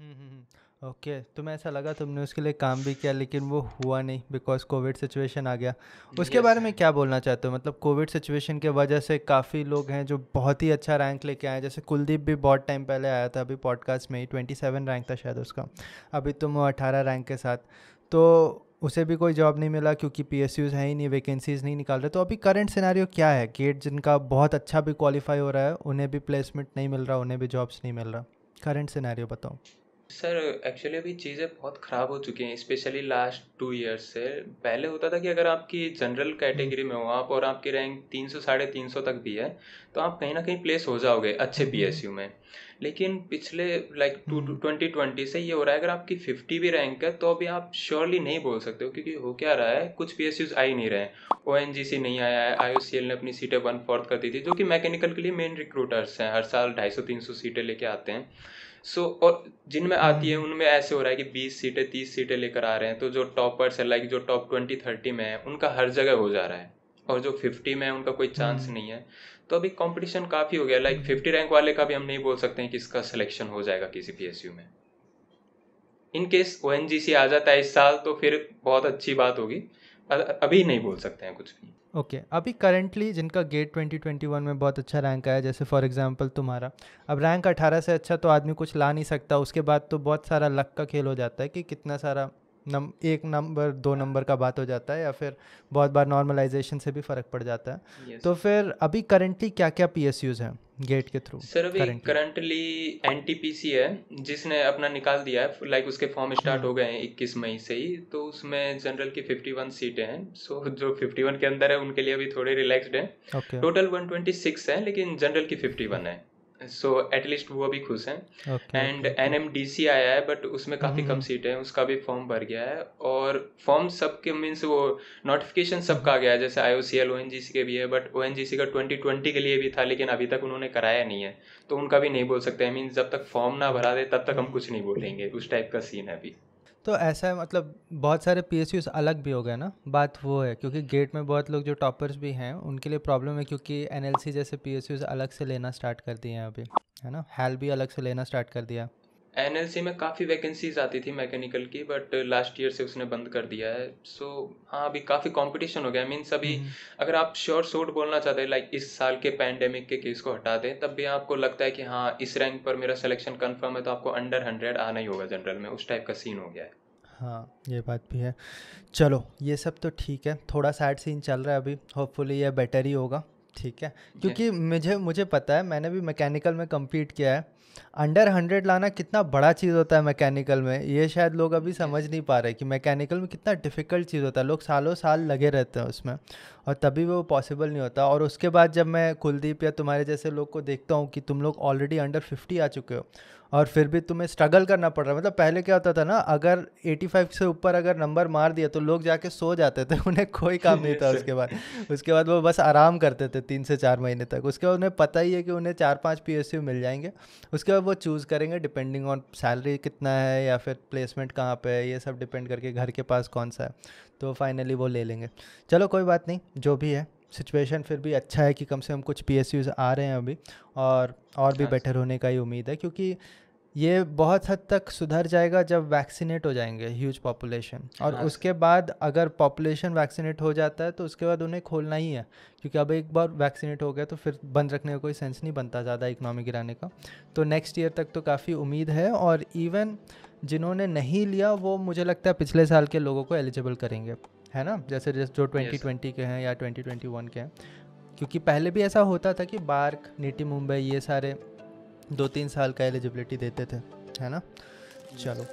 Okay hmm, okay, hmm, hmm. Okay तुम्हें ऐसा लगा तुमने उसके लिए काम भी किया लेकिन वो हुआ नहीं बिकॉज कोविड सिचुएशन आ गया उसके बारे में क्या बोलना चाहते हो मतलब कोविड सिचुएशन के वजह से काफ़ी लोग हैं जो बहुत ही अच्छा रैंक लेके आए जैसे कुलदीप भी बहुत टाइम पहले आया था अभी पॉडकास्ट में ही ट्वेंटी सेवन रैंक था शायद उसका अभी तुम अठारह रैंक के साथ तो उसे भी कोई जॉब नहीं मिला क्योंकि पी एस यूज़ हैं ही नहीं वैकेंसीज़ नहीं निकाल रहे तो अभी करंट सिनारियो क्या है गेट जिनका बहुत अच्छा भी क्वालिफाई हो रहा है उन्हें भी प्लेसमेंट नहीं मिल रहा उन्हें भी जॉब्स नहीं मिल रहा करंट सिनारियो बताओ सर एक्चुअली अभी चीज़ें बहुत ख़राब हो चुकी हैं स्पेशली लास्ट टू इयर्स से पहले होता था कि अगर आपकी जनरल कैटेगरी में हो आप और आपकी रैंक तीन सौ साढ़े तीन सौ तक भी है तो आप कहीं ना कहीं प्लेस हो जाओगे अच्छे यू हम्म। में लेकिन पिछले लाइक टू ट्वेंटी ट्वेंटी से ये हो रहा है अगर आपकी फिफ्टी भी रैंक है तो अभी आप श्योरली नहीं बोल सकते हो क्योंकि हो क्या रहा है कुछ पी आ ही नहीं रहे हैं ओ नहीं आया है आई ने अपनी सीटें वन फोर्थ कर दी थी जो कि मैकेनिकल के लिए मेन रिक्रूटर्स हैं हर साल ढाई सौ तीन सौ सीटें लेके आते हैं सो so, और जिनमें आती हम्म। है उनमें ऐसे हो रहा है कि बीस सीटें तीस सीटें लेकर आ रहे हैं तो जो टॉपर्स है लाइक जो टॉप ट्वेंटी थर्टी में है उनका हर जगह हो जा रहा है और जो फिफ्टी में है उनका कोई चांस हम्म। नहीं है तो अभी कंपटीशन काफ़ी हो गया लाइक फिफ्टी रैंक वाले का भी हम नहीं बोल सकते हैं कि इसका सिलेक्शन हो जाएगा किसी पी में इनकेस ओ एन आ जाता है इस साल तो फिर बहुत अच्छी बात होगी अभी नहीं बोल सकते हैं कुछ भी ओके okay. अभी करेंटली जिनका गेट 2021 में बहुत अच्छा रैंक आया जैसे फॉर एग्जांपल तुम्हारा अब रैंक 18 से अच्छा तो आदमी कुछ ला नहीं सकता उसके बाद तो बहुत सारा लक का खेल हो जाता है कि कितना सारा नम एक नंबर दो नंबर का बात हो जाता है या फिर बहुत बार नॉर्मलाइजेशन से भी फ़र्क पड़ जाता है yes. तो फिर अभी करंटली क्या क्या पी एस यूज है गेट के थ्रू सर अभी करंटली एन है जिसने अपना निकाल दिया है लाइक उसके फॉर्म हम्म। स्टार्ट हो गए हैं इक्कीस मई से ही तो उसमें जनरल की फिफ्टी वन सीटें हैं सो so, जो वन के अंदर है उनके लिए अभी थोड़े relaxed total one twenty six है लेकिन जनरल की फिफ्टी वन है सो एटलीस्ट वो अभी खुश हैं and N M D C आया है बट उसमें काफ़ी कम सीटें हम्म। है उसका भी फॉर्म भर गया है और फॉर्म सबके मीन्स वो नोटिफिकेशन हम्म। सबका आ गया है जैसे आई ओ C L O N G सी के भी है बट ओ एन जी सी का ट्वेंटी ट्वेंटी के लिए भी था लेकिन अभी तक उन्होंने कराया नहीं है तो उनका भी नहीं बोल सकते मीन्स जब तक फॉर्म ना भरा दे तब तक हम कुछ नहीं बोलेंगे उस टाइप का सीन है अभी तो ऐसा है मतलब बहुत सारे पी अलग भी हो गए ना बात वो है क्योंकि गेट में बहुत लोग जो टॉपर्स भी हैं उनके लिए प्रॉब्लम है क्योंकि एन जैसे पी अलग से लेना स्टार्ट कर दिए हैं अभी है ना हेल भी अलग से लेना स्टार्ट कर दिया एन में काफ़ी वैकेंसीज आती थी मैकेनिकल की बट लास्ट ईयर से उसने बंद कर दिया है सो so, हाँ अभी काफ़ी कंपटीशन हो गया मीन सभी हम्म। अगर आप श्योर शोट बोलना चाहते हैं लाइक इस साल के पैंडेमिक के केस को हटा दें तब भी आपको लगता है कि हाँ इस रैंक पर मेरा सिलेक्शन कंफर्म है तो आपको अंडर हंड्रेड आना ही होगा जनरल में उस टाइप का सीन हो गया है हाँ ये बात भी है चलो ये सब तो ठीक है थोड़ा सैड सीन चल रहा है अभी होपफुली ये बेटर ही होगा ठीक है क्योंकि मुझे मुझे पता है मैंने भी मैकेनिकल में कम्पीट किया है अंडर हंड्रेड लाना कितना बड़ा चीज़ होता है मैकेनिकल में ये शायद लोग अभी समझ नहीं पा रहे कि मैकेनिकल में कितना डिफ़िकल्ट चीज़ होता है लोग सालों साल लगे रहते हैं उसमें और तभी वो पॉसिबल नहीं होता और उसके बाद जब मैं कुलदीप या तुम्हारे जैसे लोग को देखता हूँ कि तुम लोग ऑलरेडी अंडर फिफ्टी आ चुके हो और फिर भी तुम्हें स्ट्रगल करना पड़ रहा है मतलब पहले क्या होता था ना अगर 85 से ऊपर अगर नंबर मार दिया तो लोग जाके सो जाते थे उन्हें कोई काम नहीं था उसके बाद उसके बाद वो बस आराम करते थे तीन से चार महीने तक उसके बाद उन्हें पता ही है कि उन्हें चार पाँच पी मिल जाएंगे उसके उसका वो चूज़ करेंगे डिपेंडिंग ऑन सैलरी कितना है या फिर प्लेसमेंट कहाँ पे है ये सब डिपेंड करके घर के पास कौन सा है तो फाइनली वो ले लेंगे चलो कोई बात नहीं जो भी है सिचुएशन फिर भी अच्छा है कि कम से कम कुछ पी आ रहे हैं अभी और और भी बेटर होने का ही उम्मीद है क्योंकि ये बहुत हद तक सुधर जाएगा जब वैक्सीनेट हो जाएंगे ह्यूज पॉपुलेशन और हाँ। उसके बाद अगर पॉपुलेशन वैक्सीनेट हो जाता है तो उसके बाद उन्हें खोलना ही है क्योंकि अब एक बार वैक्सीनेट हो गया तो फिर बंद रखने का कोई सेंस नहीं बनता ज़्यादा इकनॉमी गिराने का तो नेक्स्ट ईयर तक तो काफ़ी उम्मीद है और इवन जिन्होंने नहीं लिया वो मुझे लगता है पिछले साल के लोगों को एलिजिबल करेंगे है ना जैसे जो ट्वेंटी ट्वेंटी के हैं या ट्वेंटी ट्वेंटी वन के हैं क्योंकि पहले भी ऐसा होता था कि बार्क नीटी मुंबई ये सारे दो तीन साल का एलिजिबिलिटी देते थे है ना चलो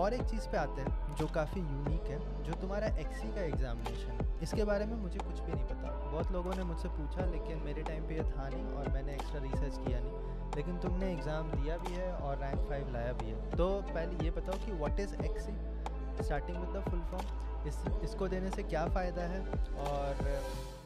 और एक चीज़ पे आते हैं जो काफ़ी यूनिक है जो तुम्हारा एक्सी का एग्जामिनेशन है इसके बारे में मुझे कुछ भी नहीं पता बहुत लोगों ने मुझसे पूछा लेकिन मेरे टाइम पे ये था नहीं और मैंने एक्स्ट्रा रिसर्च किया नहीं लेकिन तुमने एग्ज़ाम दिया भी है और रैंक फाइव लाया भी है तो पहले ये बताओ कि वॉट इज़ एक्सी starting with the full form इस इसको देने से क्या फ़ायदा है और